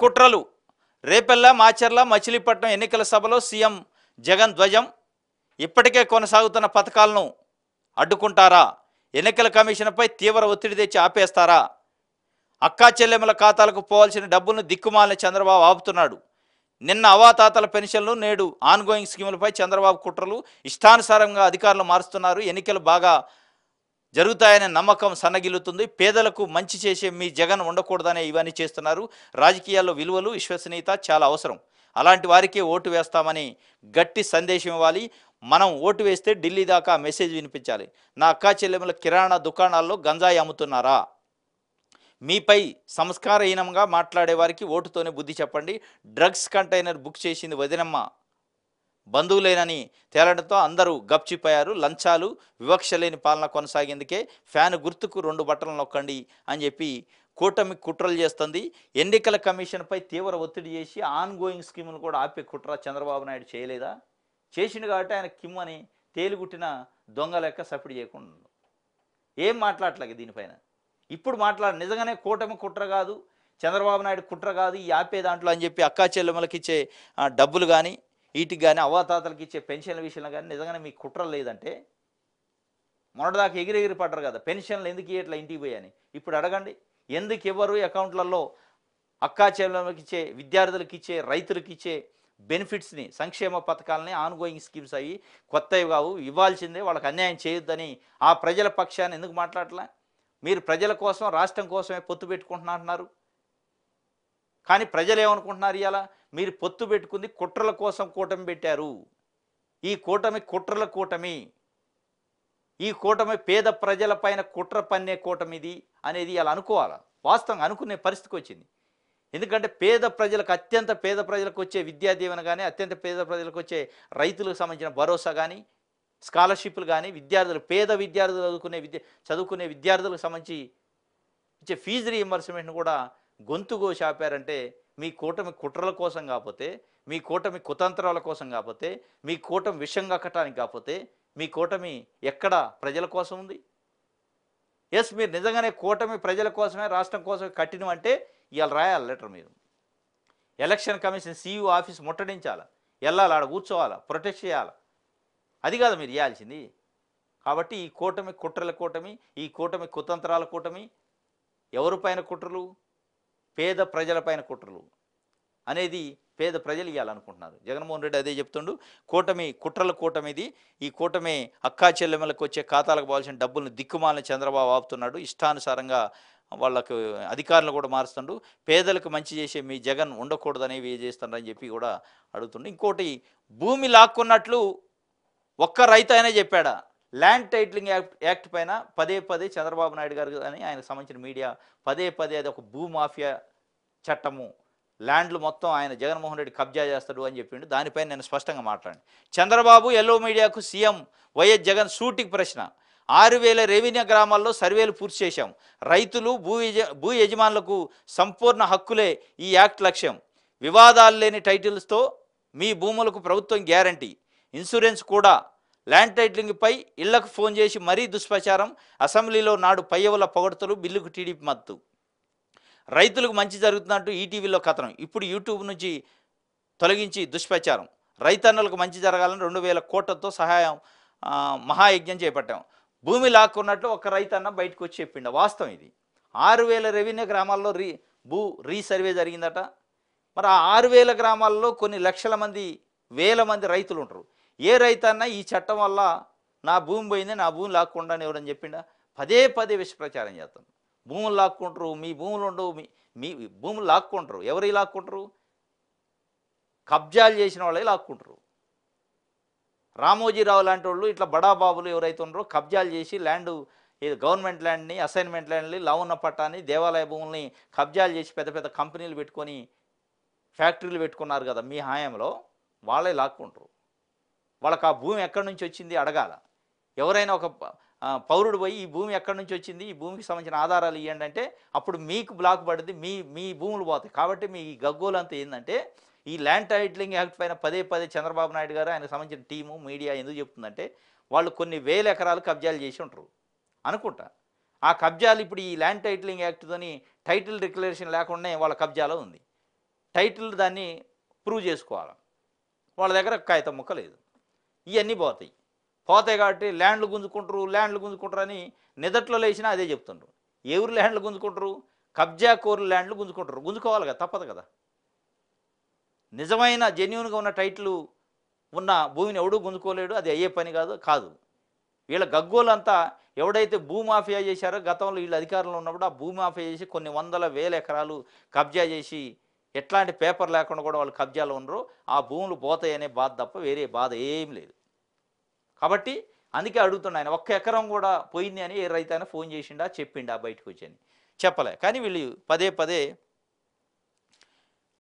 కుట్రలు రేపెల్ల మాచర్ల మచిలీపట్నం ఎన్నికల సభలో సీఎం జగన్ ధ్వజం ఇప్పటికే కొనసాగుతున్న పథకాలను అడ్డుకుంటారా ఎన్నికల కమిషన్పై తీవ్ర ఒత్తిడి తెచ్చి ఆపేస్తారా అక్కా చెల్లెమ్మల ఖాతాలకు పోవాల్సిన డబ్బులను దిక్కుమాలని చంద్రబాబు ఆపుతున్నాడు నిన్న అవాతాతల పెన్షన్లు నేడు ఆన్గోయింగ్ స్కీములపై చంద్రబాబు కుట్రలు ఇష్టానుసారంగా అధికారులు మారుస్తున్నారు ఎన్నికలు బాగా జరుగుతాయనే నమ్మకం సన్నగిల్లుతుంది పేదలకు మంచి చేసే మీ జగన్ ఉండకూడదనే ఇవన్నీ చేస్తున్నారు రాజకీయాల్లో విలువలు విశ్వసనీయత చాలా అవసరం అలాంటి వారికే ఓటు వేస్తామని గట్టి సందేశం ఇవ్వాలి మనం ఓటు వేస్తే ఢిల్లీ దాకా మెసేజ్ వినిపించాలి నా అక్క చెల్లెముల కిరాణా దుకాణాల్లో గంజాయి అమ్ముతున్నారా మీపై సంస్కారహీనంగా మాట్లాడే వారికి ఓటుతోనే బుద్ధి చెప్పండి డ్రగ్స్ కంటైనర్ బుక్ చేసింది వదినమ్మ బంధువులేనని తేలడంతో అందరూ గప్చిపోయారు లంచాలు వివక్ష లేని పాలన కొనసాగేందుకే ఫ్యాన్ గుర్తుకు రెండు బట్టలు నొక్కండి అని చెప్పి కూటమి కుట్రలు చేస్తుంది ఎన్నికల కమిషన్పై తీవ్ర ఒత్తిడి చేసి ఆన్ గోయింగ్ కూడా ఆపే కుట్ర చంద్రబాబు నాయుడు చేయలేదా చేసిండు కాబట్టి ఆయన కిమ్ అని తేలిగుట్టిన దొంగ లెక్క సపోర్ట్ చేయకుండా ఏం మాట్లాడలేదు దీనిపైన ఇప్పుడు మాట్లాడ నిజంగానే కూటమి కుట్ర కాదు చంద్రబాబు నాయుడు కుట్ర కాదు ఈ ఆపే దాంట్లో అని చెప్పి అక్కా చెల్లెమ్మలకి ఇచ్చే డబ్బులు కానీ వీటికి కానీ అవ్వాతాతలకి ఇచ్చే పెన్షన్ల విషయంలో కానీ నిజంగానే మీకు కుట్ర లేదంటే మొన్నటిదాకా ఎగిరెగిరి పడ్డారు కదా పెన్షన్లు ఎందుకు ఇట్లా ఇంటికి పోయాయని ఇప్పుడు అడగండి ఎందుకు ఇవ్వరు అకౌంట్లలో అక్కా చెల్లెళ్ళకి ఇచ్చే విద్యార్థులకు ఇచ్చే రైతులకు ఇచ్చే బెనిఫిట్స్ని సంక్షేమ పథకాలని ఆన్గోయింగ్ స్కీమ్స్ అవి కొత్తవి కావు ఇవ్వాల్సిందే వాళ్ళకి అన్యాయం చేయొద్దని ఆ ప్రజల పక్షాన్ని ఎందుకు మాట్లాడలే మీరు ప్రజల కోసం రాష్ట్రం కోసమే పొత్తు పెట్టుకుంటున్నా అంటున్నారు కానీ ప్రజలు ఏమనుకుంటున్నారు ఇలా మీరు పొత్తు పెట్టుకుంది కుట్రల కోసం కూటమి పెట్టారు ఈ కూటమి కుట్రల కూటమి ఈ కూటమి పేద ప్రజల పైన కుట్ర పన్నే కూటమి ఇది అనేది అలా అనుకోవాలి వాస్తవంగా అనుకునే పరిస్థితికి వచ్చింది ఎందుకంటే పేద ప్రజలకు అత్యంత పేద ప్రజలకు వచ్చే విద్యా దీవెన కానీ అత్యంత పేద ప్రజలకు వచ్చే రైతులకు సంబంధించిన భరోసా కానీ స్కాలర్షిప్లు కానీ విద్యార్థులు పేద విద్యార్థులు చదువుకునే విద్య చదువుకునే విద్యార్థులకు సంబంధించి ఇచ్చే ఫీజు రీఎంబర్స్మెంట్ను కూడా గొంతు చాపారంటే మీ కూటమి కుట్రల కోసం కాకపోతే మీ కూటమి కుతంత్రాల కోసం కాకపోతే మీ కూటమి విషం కక్కటానికి కాకపోతే మీ కూటమి ఎక్కడ ప్రజల కోసం ఉంది ఎస్ మీరు నిజంగానే కూటమి ప్రజల కోసమే రాష్ట్రం కోసం కట్టినమంటే అంటే ఇవాళ రాయాలి లెటర్ మీరు election commission CEO e office ముట్టడించాలా వెళ్ళాలి ఆడ కూర్చోవాలా ప్రొటెక్ట్ చేయాలా అది కాదు మీరు చేయాల్సింది కాబట్టి ఈ కూటమి కుట్రల కూటమి ఈ కూటమి కుతంత్రాల కూటమి ఎవరి పైన కుట్రలు పేద ప్రజల పైన కుట్రలు అనేది పేద ప్రజలు ఇవ్వాలనుకుంటున్నారు జగన్మోహన్ రెడ్డి అదే చెప్తుండు కూటమి కుట్రల కూటమిది ఈ కూటమి అక్కా చెల్లెమ్మలకు వచ్చే ఖాతాలకు పోవాల్సిన డబ్బులను దిక్కుమాలని చంద్రబాబు ఆపుతున్నాడు ఇష్టానుసారంగా వాళ్ళకు అధికారులు కూడా మారుస్తుండు పేదలకు మంచి చేసే మీ జగన్ ఉండకూడదనేవి చేస్తుండని చెప్పి కూడా అడుగుతుండు ఇంకోటి భూమి లాక్కున్నట్లు ఒక్క రైతు అయినా చెప్పాడా ల్యాండ్ టైటిలింగ్ యాక్ట్ యాక్ట్ పైన పదే పదే చంద్రబాబు నాయుడు గారు అని ఆయనకు సంబంధించిన మీడియా పదే పదే అది ఒక భూమాఫియా చట్టము ల్యాండ్లు మొత్తం ఆయన జగన్మోహన్ రెడ్డి కబ్జా చేస్తాడు అని చెప్పిండు దానిపైన నేను స్పష్టంగా మాట్లాడి చంద్రబాబు ఎల్లో మీడియాకు సీఎం వైఎస్ జగన్ సూటికి ప్రశ్న ఆరు వేల రెవెన్యూ గ్రామాల్లో సర్వేలు పూర్తి చేశాం రైతులు భూ భూ యజమానులకు సంపూర్ణ హక్కులే ఈ యాక్ట్ లక్ష్యం వివాదాలు లేని టైటిల్స్తో మీ భూములకు ప్రభుత్వం గ్యారంటీ ఇన్సూరెన్స్ కూడా ల్యాండ్ టైటిలింగ్పై ఇళ్లకు ఫోన్ చేసి మరీ దుష్ప్రచారం అసెంబ్లీలో నాడు పయ్యవుల పొగడతలు బిల్లుకు టీడీపీ మద్దతు రైతులకు మంచి జరుగుతున్నట్టు ఈటీవీలో కథనం ఇప్పుడు యూట్యూబ్ నుంచి తొలగించి దుష్ప్రచారం రైతన్నలకు మంచి జరగాలని రెండు వేల కోట్లతో సహాయం మహాయజ్ఞం చేపట్టాం భూమి లాక్కున్నట్టు ఒక రైతన్న బయటకు వచ్చి చెప్పిండు వాస్తవం ఇది ఆరు వేల రెవెన్యూ గ్రామాల్లో రీ భూ రీసర్వే జరిగిందట మరి ఆ ఆరు వేల గ్రామాల్లో కొన్ని లక్షల మంది వేల మంది రైతులు ఉంటారు ఏ రైతన్నా ఈ చట్టం వల్ల నా భూమి పోయింది నా భూమి లాక్కుండా ఎవరని చెప్పిండా పదే పదే విష ప్రచారం చేస్తాను భూములు లాక్కుంటారు మీ భూములు ఉండవు మీ మీ భూములు లాక్కుంటారు ఎవరి లాక్కుంటారు కబ్జాలు చేసిన వాళ్ళే లాక్కుంటారు రామోజీరావు లాంటి వాళ్ళు ఇట్లా బడాబాబులు ఎవరైతే ఉన్నారో కబ్జాలు చేసి ల్యాండ్ గవర్నమెంట్ ల్యాండ్ని అసైన్మెంట్ ల్యాండ్ని లవణ పట్టాన్ని దేవాలయ భూముల్ని కబ్జాలు చేసి పెద్ద పెద్ద కంపెనీలు పెట్టుకొని ఫ్యాక్టరీలు పెట్టుకున్నారు కదా మీ హాయంలో వాళ్ళే లాక్కుంటారు వాళ్ళకి ఆ భూమి ఎక్కడి నుంచి వచ్చింది అడగాల ఎవరైనా ఒక పౌరుడు పోయి ఈ భూమి ఎక్కడి నుంచి వచ్చింది ఈ భూమికి సంబంధించిన ఆధారాలు ఇవ్వండి అంటే అప్పుడు మీకు బ్లాక్ పడింది మీ మీ భూములు పోతాయి కాబట్టి మీ గగ్గోలు అంతా ఏంటంటే ఈ ల్యాండ్ టైటిలింగ్ యాక్ట్ పైన పదే పదే చంద్రబాబు నాయుడు గారు ఆయనకు సంబంధించిన టీము మీడియా ఎందుకు చెప్తుందంటే వాళ్ళు కొన్ని వేల ఎకరాలు కబ్జాలు చేసి ఉంటారు అనుకుంటా ఆ కబ్జాలు ఇప్పుడు ఈ ల్యాండ్ టైటిలింగ్ యాక్ట్తోని టైటిల్ డిక్లరేషన్ లేకుండా వాళ్ళ కబ్జాలో ఉంది టైటిల్ దాన్ని ప్రూవ్ చేసుకోవాలి వాళ్ళ దగ్గర కాగితం ముక్క లేదు ఇవన్నీ పోతాయి పోతాయి కాబట్టి ల్యాండ్లు గుంజుకుంటారు ల్యాండ్లు గుంజుకుంటారు అని నిదట్లో లేచినా అదే చెప్తుండ్రు ఎవరు ల్యాండ్లు గుంజుకుంటారు కబ్జా కోరు ల్యాండ్లు గుంజుకుంటారు గుంజుకోవాలి కదా తప్పదు కదా నిజమైన జెన్యున్గా ఉన్న టైట్లు ఉన్న భూమిని ఎవడూ గుంజుకోలేడు అది అయ్యే పని కాదు కాదు వీళ్ళ గగ్గోలంతా ఎవడైతే భూమాఫియా చేశారో గతంలో వీళ్ళు అధికారంలో ఉన్నప్పుడు ఆ భూమాఫియా చేసి కొన్ని వందల వేల ఎకరాలు కబ్జా చేసి ఎట్లాంటి పేపర్ లేకుండా కూడా వాళ్ళు కబ్జాలు ఉండరు ఆ భూములు పోతాయనే బాధ తప్ప వేరే బాధ ఏం లేదు కాబట్టి అందుకే అడుగుతున్నా ఆయన ఒక్క ఎకరం కూడా పోయింది అని ఏ రైతు ఫోన్ చేసిండా చెప్పిండా బయటకు వచ్చని చెప్పలే కానీ వీళ్ళు పదే పదే